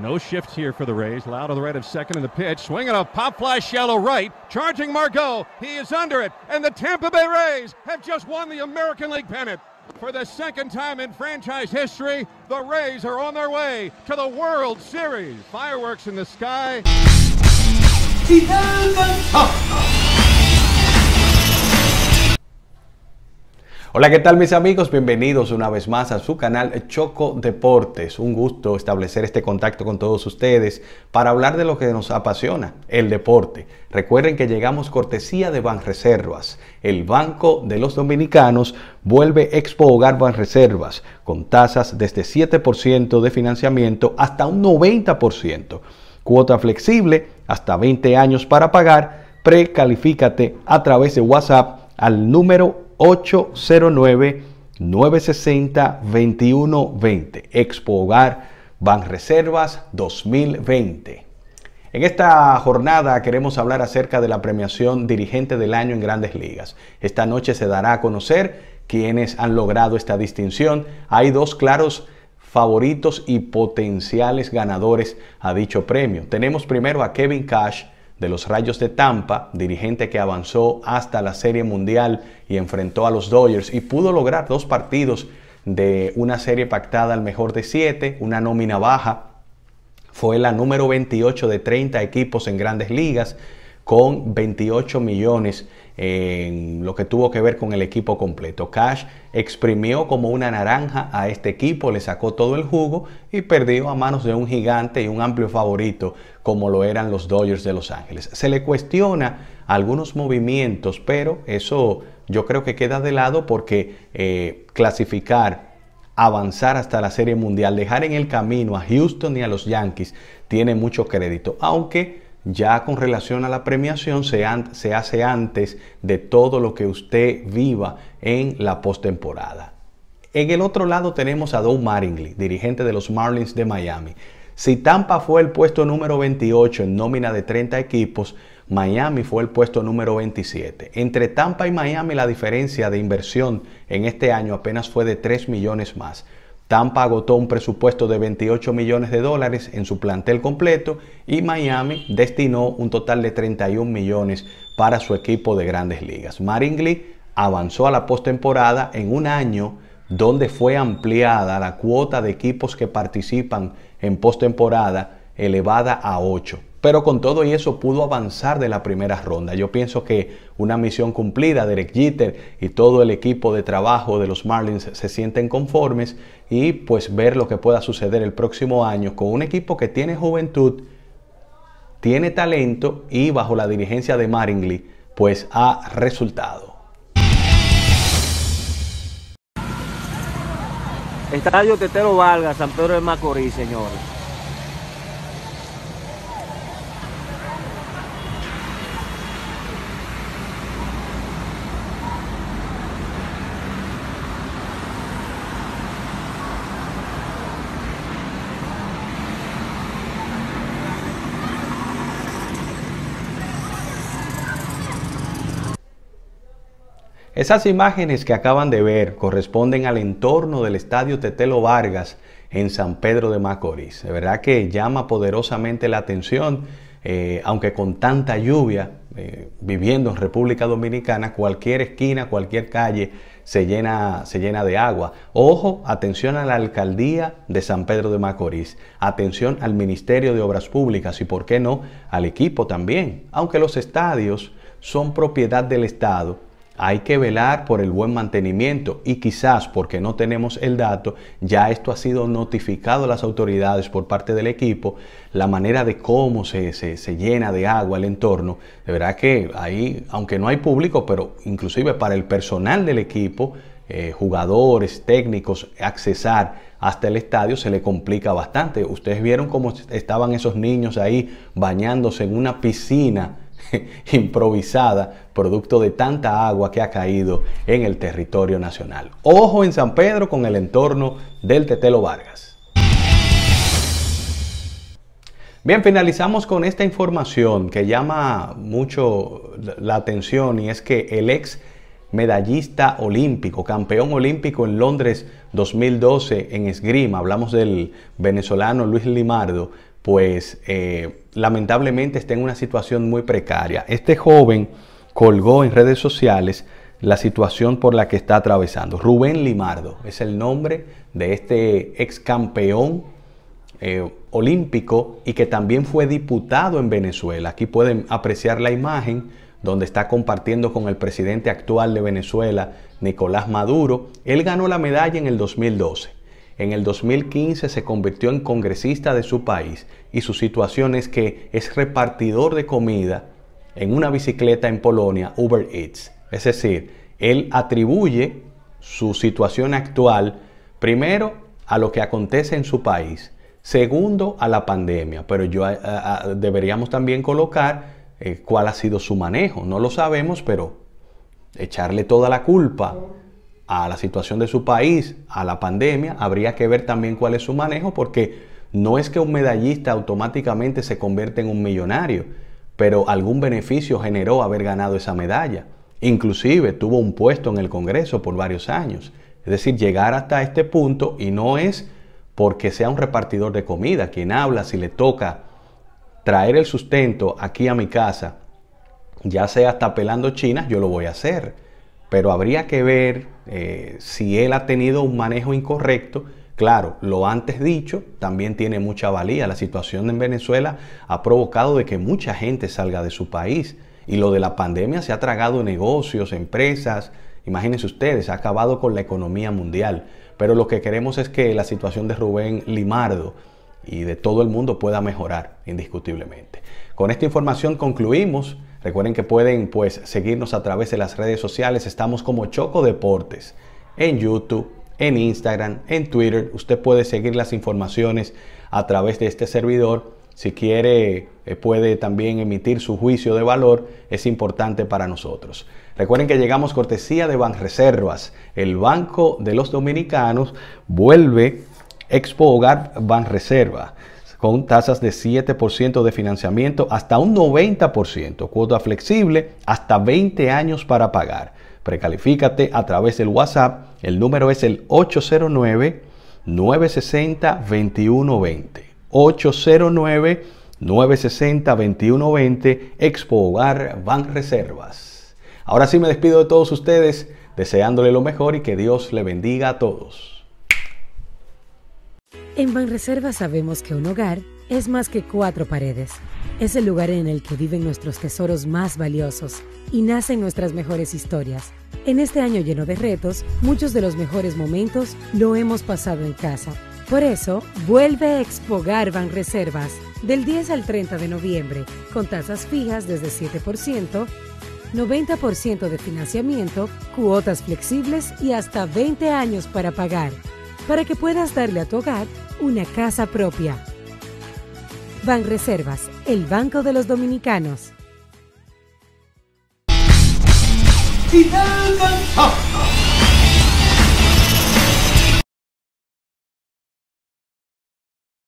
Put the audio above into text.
No shift here for the Rays. Loud on the right of second in the pitch. Swinging a pop fly shallow right. Charging Margot. He is under it. And the Tampa Bay Rays have just won the American League pennant. For the second time in franchise history, the Rays are on their way to the World Series. Fireworks in the sky. Hola, ¿qué tal mis amigos? Bienvenidos una vez más a su canal Choco Deportes. Un gusto establecer este contacto con todos ustedes para hablar de lo que nos apasiona, el deporte. Recuerden que llegamos cortesía de Banreservas. El Banco de los Dominicanos vuelve Expo Hogar Banreservas con tasas desde 7% de financiamiento hasta un 90%. Cuota flexible hasta 20 años para pagar. Precalifícate a través de WhatsApp al número 809-960-2120. Expo Hogar reservas 2020. En esta jornada queremos hablar acerca de la premiación Dirigente del Año en Grandes Ligas. Esta noche se dará a conocer quienes han logrado esta distinción. Hay dos claros favoritos y potenciales ganadores a dicho premio. Tenemos primero a Kevin Cash, de los Rayos de Tampa, dirigente que avanzó hasta la Serie Mundial y enfrentó a los Dodgers y pudo lograr dos partidos de una serie pactada al mejor de siete, una nómina baja. Fue la número 28 de 30 equipos en grandes ligas con 28 millones en lo que tuvo que ver con el equipo completo. Cash exprimió como una naranja a este equipo, le sacó todo el jugo y perdió a manos de un gigante y un amplio favorito como lo eran los Dodgers de Los Ángeles. Se le cuestiona algunos movimientos, pero eso yo creo que queda de lado porque eh, clasificar avanzar hasta la Serie Mundial, dejar en el camino a Houston y a los Yankees, tiene mucho crédito. Aunque ya con relación a la premiación se, hace antes de todo lo que usted viva en la postemporada. En el otro lado tenemos a Doug Maringly, dirigente de los Marlins de Miami. Si Tampa fue el puesto número 28 en nómina de 30 equipos, Miami fue el puesto número 27. Entre Tampa y Miami la diferencia de inversión en este año apenas fue de 3 millones más. Tampa agotó un presupuesto de 28 millones de dólares en su plantel completo y Miami destinó un total de 31 millones para su equipo de grandes ligas. Maringly avanzó a la postemporada en un año donde fue ampliada la cuota de equipos que participan en postemporada elevada a 8. Pero con todo y eso pudo avanzar de la primera ronda. Yo pienso que una misión cumplida, Derek Jeter y todo el equipo de trabajo de los Marlins se sienten conformes y pues ver lo que pueda suceder el próximo año con un equipo que tiene juventud, tiene talento y bajo la dirigencia de Maringly pues ha resultado. Estadio Tetero Valga, San Pedro de Macorís, señores. Esas imágenes que acaban de ver corresponden al entorno del estadio Tetelo Vargas en San Pedro de Macorís. De verdad que llama poderosamente la atención, eh, aunque con tanta lluvia, eh, viviendo en República Dominicana, cualquier esquina, cualquier calle se llena, se llena de agua. Ojo, atención a la alcaldía de San Pedro de Macorís, atención al Ministerio de Obras Públicas y, por qué no, al equipo también, aunque los estadios son propiedad del Estado hay que velar por el buen mantenimiento y quizás porque no tenemos el dato, ya esto ha sido notificado a las autoridades por parte del equipo, la manera de cómo se, llena de agua el entorno. De verdad que ahí, aunque no hay público, pero inclusive para el personal del equipo, eh, jugadores, técnicos, accesar hasta el estadio se le complica bastante. Ustedes vieron cómo estaban esos niños ahí bañándose en una piscina improvisada, producto de tanta agua que ha caído en el territorio nacional. Ojo en San Pedro con el entorno del Tetelo Vargas. Bien, finalizamos con esta información que llama mucho la atención y es que el ex medallista olímpico, campeón olímpico en Londres 2012 en esgrima, hablamos del venezolano Luis Limardo, pues eh, lamentablemente está en una situación muy precaria. Este joven colgó en redes sociales la situación por la que está atravesando. Rubén Limardo es el nombre de este ex campeón eh, olímpico y que también fue diputado en Venezuela. Aquí pueden apreciar la imagen donde está compartiendo con el presidente actual de Venezuela, Nicolás Maduro. Él ganó la medalla en el 2012. En el 2015 se convirtió en congresista de su país y su situación es que es repartidor de comida en una bicicleta en Polonia, Uber Eats. Es decir, él atribuye su situación actual primero a lo que acontece en su país, segundo a la pandemia, pero yo deberíamos también colocar eh, cuál ha sido su manejo, no lo sabemos, pero echarle toda la culpa a la situación de su país, a la pandemia, habría que ver también cuál es su manejo, porque no es que un medallista automáticamente se convierta en un millonario, pero algún beneficio generó haber ganado esa medalla. Inclusive tuvo un puesto en el Congreso por varios años. Es decir, llegar hasta este punto y no es porque sea un repartidor de comida quien habla, si le toca traer el sustento aquí a mi casa, ya sea hasta pelando chinas, yo lo voy a hacer pero habría que ver eh, si él ha tenido un manejo incorrecto. Claro, lo antes dicho también tiene mucha valía. La situación en Venezuela ha provocado de que mucha gente salga de su país y lo de la pandemia se ha tragado negocios, empresas. Imagínense ustedes, ha acabado con la economía mundial. Pero lo que queremos es que la situación de Rubén Limardo y de todo el mundo pueda mejorar indiscutiblemente. Con esta información concluimos. Recuerden que pueden pues seguirnos a través de las redes sociales. Estamos como Choco Deportes en YouTube, en Instagram, en Twitter. Usted puede seguir las informaciones a través de este servidor. Si quiere, eh, puede también emitir su juicio de valor. Es importante para nosotros. Recuerden que llegamos cortesía de Banreservas. El Banco de los Dominicanos vuelve Expo Hogar Banreserva con tasas de 7% de financiamiento hasta un 90%, cuota flexible hasta 20 años para pagar. Precalifícate a través del WhatsApp, el número es el 809-960-2120. 809-960-2120, Expo Hogar Van Reservas. Ahora sí me despido de todos ustedes, deseándole lo mejor y que Dios le bendiga a todos. En Reservas sabemos que un hogar es más que cuatro paredes. Es el lugar en el que viven nuestros tesoros más valiosos y nacen nuestras mejores historias. En este año lleno de retos, muchos de los mejores momentos lo hemos pasado en casa. Por eso, vuelve a Expogar Banreservas del 10 al 30 de noviembre, con tasas fijas desde 7%, 90% de financiamiento, cuotas flexibles y hasta 20 años para pagar para que puedas darle a tu hogar una casa propia. Reservas, el banco de los dominicanos. ¡ah!